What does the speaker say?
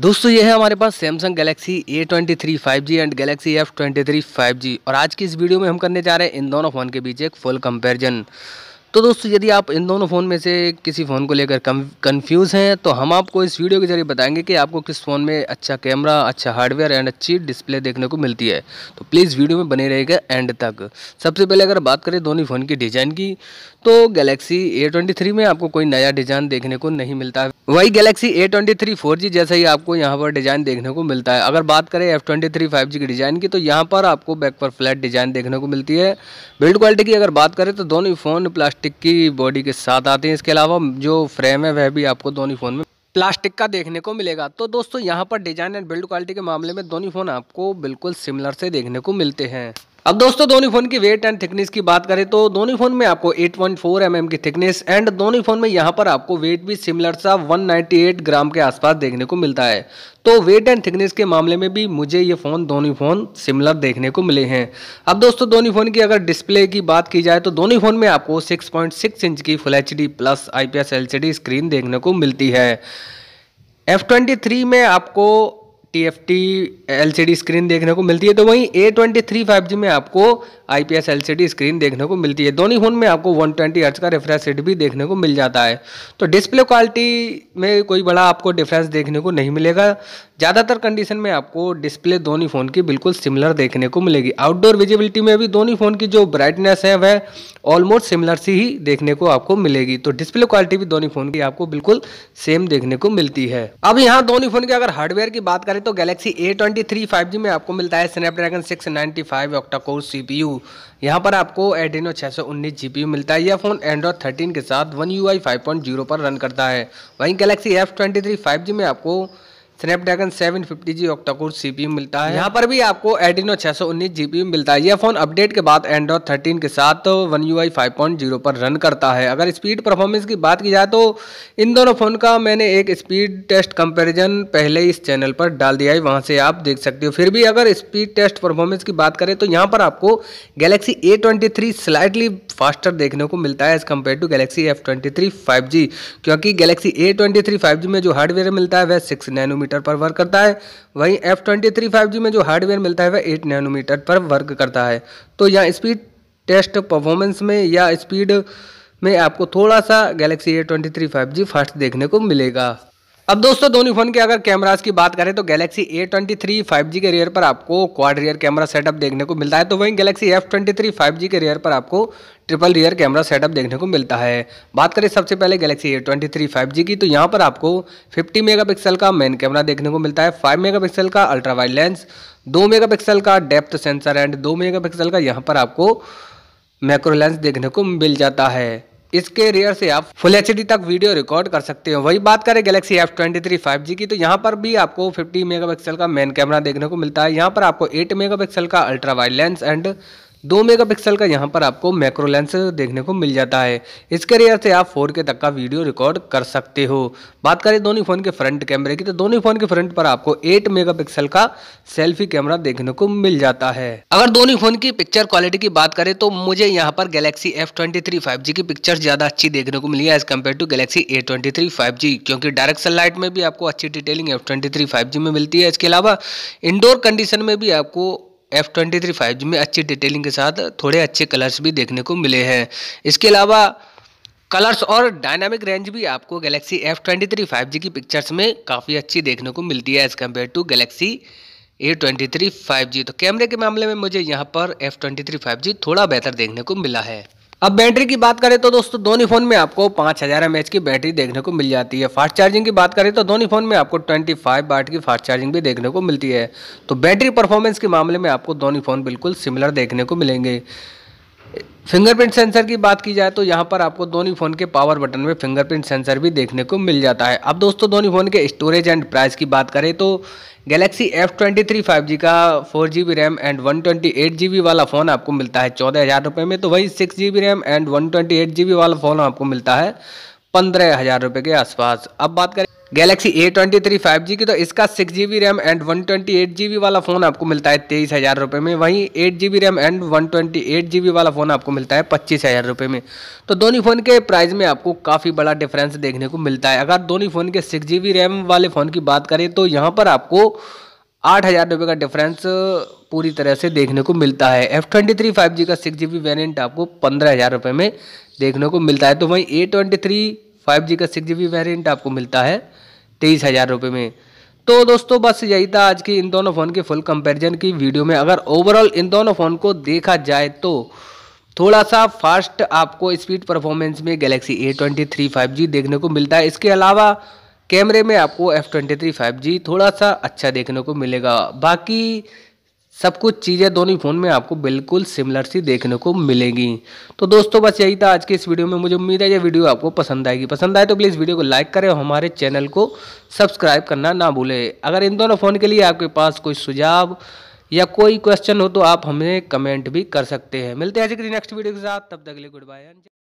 दोस्तों ये है हमारे पास Samsung Galaxy A twenty three five G and Galaxy F twenty three five G और आज की इस वीडियो में हम करने जा रहे हैं इन दोनों फ़ोन के बीच एक फुल कंपैरिजन तो दोस्तों यदि आप इन दोनों फ़ोन में से किसी फ़ोन को लेकर कन्फ्यूज़ हैं तो हम आपको इस वीडियो के जरिए बताएंगे कि आपको किस फ़ोन में अच्छा कैमरा अच्छा हार्डवेयर एंड अच्छी डिस्प्ले देखने को मिलती है तो प्लीज़ वीडियो में बने रहेगा एंड तक सबसे पहले अगर बात करें दोनों फ़ोन की डिज़ाइन की तो गैलेक्सी ए में आपको कोई नया डिज़ाइन देखने को नहीं मिलता है वही गैलेक्सी ए ट्वेंटी जैसा ही आपको यहाँ पर डिज़ाइन देखने को मिलता है अगर बात करें एफ ट्वेंटी की डिज़ाइन की तो यहाँ पर आपको बैक पर फ्लैट डिज़ाइन देखने को मिलती है बिल्ड क्वालिटी की अगर बात करें तो दोनों फ़ोन प्लास्टिक प्लास्टिक की बॉडी के साथ आती हैं इसके अलावा जो फ्रेम है वह भी आपको दोनों फ़ोन में प्लास्टिक का देखने को मिलेगा तो दोस्तों यहाँ पर डिज़ाइन एंड बिल्ड क्वालिटी के मामले में दोनों फ़ोन आपको बिल्कुल सिमिलर से देखने को मिलते हैं अब दोस्तों दोनों फोन की वेट एंड थिकनेस की बात करें तो दोनों फोन में आपको 8.4 पॉइंट mm की थिकनेस एंड दोनों फोन में यहाँ पर आपको वेट भी सिमिलर सा 198 ग्राम के आसपास देखने को मिलता है तो वेट एंड थिकनेस के मामले में भी मुझे ये फ़ोन दोनों फ़ोन सिमिलर देखने को मिले हैं अब दोस्तों दोनों फ़ोन की अगर डिस्प्ले की बात की जाए तो दोनों फ़ोन में आपको सिक्स इंच की full H plus I P screen देखने को मिलती है एफ में आपको T F T L C D screen देखने को मिलती है तो वहीं A twenty three five G में आपको I P S L C D screen देखने को मिलती है दोनों फ़ोन में आपको वन ट्वेंटी हर्ट्स का रिफ्रेश रेट भी देखने को मिल जाता है तो डिस्प्ले क्वालिटी में कोई बड़ा आपको डिफरेंस देखने को नहीं मिलेगा ज़्यादातर कंडीशन में आपको डिस्प्ले दोनों फ़ोन की बिल्कुल सिमिलर देखने को मिलेगी आउटडोर विजिबिलिटी में भी दोनों फ़ोन की जो ब्राइटनेस है वह ऑलमोस्ट सिमिलर सी ही देखने को आपको मिलेगी तो डिस्प्ले क्वालिटी भी दोनों फ़ोन की आपको बिल्कुल सेम देखने को मिलती है अब यहाँ दोनों फ़ोन की अगर हार्डवेयर की बात करें तो गैलेक्सी ए ट्वेंटी में आपको मिलता है Snapdragon six ninety five octa core C P यहाँ पर आपको एड्रीनो 619 जीपीयू मिलता है यह फ़ोन एंड्रॉड थर्टीन के साथ वन यू आई पर रन करता है वहीं गैलेक्सी एफ ट्वेंटी में आपको स्नैपड्रैगन 750G ऑक्टाकोर सीपीयू मिलता है यहाँ पर भी आपको एडिनो 619 जीपीयू मिलता है यह फोन अपडेट के बाद एंड्रॉइड 13 के साथ वन यू आई पर रन करता है अगर स्पीड परफॉर्मेंस की बात की जाए तो इन दोनों फ़ोन का मैंने एक स्पीड टेस्ट कंपेरिजन पहले इस चैनल पर डाल दिया है वहाँ से आप देख सकते हो फिर भी अगर स्पीड टेस्ट परफॉर्मेंस की बात करें तो यहाँ पर आपको Galaxy A twenty slightly faster देखने को मिलता है as compare to Galaxy F twenty क्योंकि गैलेक्सी ए ट्वेंटी में जो हार्डवेयर मिलता है वह सिक्स नैनोमीटर नैनोमीटर पर वर्क करता है वहीं F twenty three five G में जो हार्डवेयर मिलता है वह एट नैनोमीटर पर वर्क करता है तो यहाँ स्पीड टेस्ट परफॉर्मेंस में या स्पीड में आपको थोड़ा सा Galaxy A twenty three five G fast देखने को मिलेगा अब दोस्तों दोनों फोन के अगर कैमरास की बात करें तो Galaxy A twenty three five G के रियर पर आपको क्वाड रियर कैमरा सेटअप देखने को मिलता है तो वहीं Galaxy F twenty three five G के रियर पर आपको ट्रिपल रियर कैमरा सेटअप देखने को मिलता है बात करें सबसे पहले Galaxy A twenty three five G की तो यहाँ पर आपको फिफ्टी मेगा पिक्सल का मेन कैमरा देखने को मिलता है फाइव मेगा पिक्सल का अल्ट्रा वाइड लेंस दो मेगा पिक्सल का डेप्थ सेंसर एंड दो मेगा पिक्सल का यहाँ पर आपको मैक्रो लेंस देखने को मिल जाता है इसके रियर से आप फुल एच तक वीडियो रिकॉर्ड कर सकते हो वही बात करें गैलेक्सी एफ ट्वेंटी की तो यहाँ पर भी आपको फिफ्टी मेगापिक्सल का मेन कैमरा देखने को मिलता है यहाँ पर आपको एट मेगापिक्सल का अल्ट्रा वाइड लेंस एंड दो मेगापिक्सल का यहाँ पर आपको मैक्रो लेंस देखने को मिल जाता है इसके करियर से आप फोर के तक का वीडियो रिकॉर्ड कर सकते हो बात करें दोनों फ़ोन के फ्रंट कैमरे की तो दोनों फ़ोन के फ्रंट पर आपको एट मेगापिक्सल का सेल्फी कैमरा देखने को मिल जाता है अगर दोनों फ़ोन की पिक्चर क्वालिटी की बात करें तो मुझे यहाँ पर गैलेक्सी एफ ट्वेंटी की पिक्चर ज़्यादा अच्छी देखने को मिली है as compare to Galaxy A twenty क्योंकि डायरेक्ट सनलाइट में भी आपको अच्छी डिटेलिंग एफ ट्वेंटी में मिलती है इसके अलावा इंडोर कंडीशन में भी आपको F twenty three five G में अच्छी डिटेलिंग के साथ थोड़े अच्छे कलर्स भी देखने को मिले हैं इसके अलावा कलर्स और डायनामिक रेंज भी आपको Galaxy F twenty three five G की पिक्चर्स में काफ़ी अच्छी देखने को मिलती है as compare to Galaxy A twenty three five G तो कैमरे के मामले में मुझे यहाँ पर F twenty three five G थोड़ा बेहतर देखने को मिला है अब बैटरी की बात करें तो दोस्तों दोनों फोन में आपको पाँच हज़ार एम की बैटरी देखने को मिल जाती है फास्ट चार्जिंग की बात करें तो दोनों फोन में आपको ट्वेंटी फाइव की फास्ट चार्जिंग भी देखने को मिलती है तो बैटरी परफॉर्मेंस के मामले में आपको दोनों फोन बिल्कुल सिमिलर देखने को मिलेंगे फिंगरप्रिंट सेंसर की बात की जाए तो यहाँ पर आपको दोनों फ़ोन के पावर बटन में फिंगरप्रिंट सेंसर भी देखने को मिल जाता है अब दोस्तों दोनों फ़ोन के स्टोरेज एंड प्राइस की बात करें तो Galaxy F twenty three five G का four G B RAM and one twenty eight G B वाला फ़ोन आपको मिलता है चौदह हज़ार रुपये में तो वही six G B RAM and one twenty eight G B वाला फ़ोन आपको मिलता है पंद्रह हज़ार रुपये के आसपास अब बात करें Galaxy A twenty three five G की तो इसका six G B RAM and one twenty eight G B वाला फ़ोन आपको मिलता है तेईस हज़ार रुपये में वहीं eight G B RAM and one twenty eight G B वाला फ़ोन आपको मिलता है पच्चीस हज़ार रुपये में तो दोनों फ़ोन के प्राइस में आपको काफ़ी बड़ा डिफरेंस देखने को मिलता है अगर दोनों फ़ोन के सिक्स जी बी रैम वाले फ़ोन की बात करें तो यहाँ पर आपको आठ हज़ार रुपये का डिफरेंस पूरी तरह से देखने को मिलता है F twenty three five G का सिक्स जी बी वेरियंट आपको पंद्रह हज़ार रुपये में देखने को मिलता है तो वहीं A twenty three five G का सिक्स जी बी वेरियंट आपको मिलता है तेईस हज़ार रुपये में तो दोस्तों बस यही था आज की इन दोनों फ़ोन की फुल कंपैरिजन की वीडियो में अगर ओवरऑल इन दोनों फ़ोन को देखा जाए तो थोड़ा सा फास्ट आपको स्पीड परफॉर्मेंस में Galaxy A twenty three five G देखने को मिलता है इसके अलावा कैमरे में आपको F twenty three five G थोड़ा सा अच्छा देखने को मिलेगा बाकी सब कुछ चीज़ें दोनों फ़ोन में आपको बिल्कुल सिमिलर सी देखने को मिलेगी तो दोस्तों बस यही था आज के इस वीडियो में मुझे उम्मीद है ये वीडियो आपको पसंद आएगी पसंद आए तो प्लीज़ वीडियो को लाइक करें और हमारे चैनल को सब्सक्राइब करना ना भूलें अगर इन दोनों फ़ोन के लिए आपके पास कोई सुझाव या कोई क्वेश्चन हो तो आप हमें कमेंट भी कर सकते हैं मिलते हैं के नेक्स्ट वीडियो के साथ तब तक के लिए गुड बाय